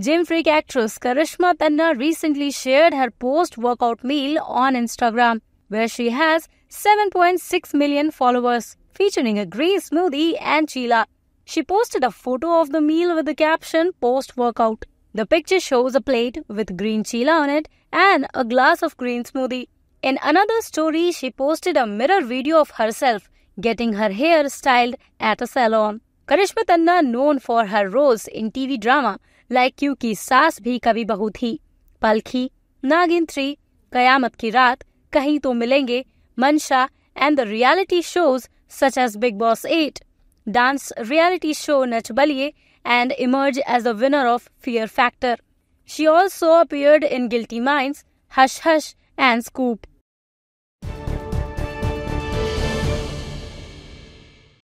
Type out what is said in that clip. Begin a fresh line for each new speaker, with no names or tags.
Gym freak actress Karishma Tanna recently shared her post workout meal on Instagram, where she has 7.6 million followers, featuring a green smoothie and chila. She posted a photo of the meal with the caption post workout. The picture shows a plate with green chila on it and a glass of green smoothie. In another story, she posted a mirror video of herself getting her hair styled at a salon. Karishma Tanna, known for her roles in TV drama like यू की सास भी कभी बहुत थी पलखी नागिन three कयामत की रात कहीं तो मिलेंगे मनशा and the reality shows such as Bigg Boss at dance reality show Nach Baliye and emerge as a winner of Fear Factor she also appeared in Guilty Mind Hush Hush and scoop